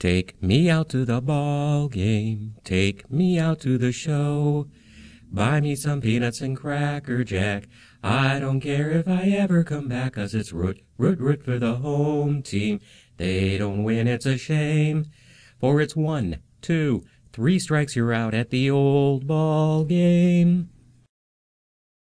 Take me out to the ball game. Take me out to the show. Buy me some peanuts and cracker jack. I don't care if I ever come back, 'cause it's root, root, root for the home team. They don't win, it's a shame. For it's one, two, three strikes you're out at the old ball game.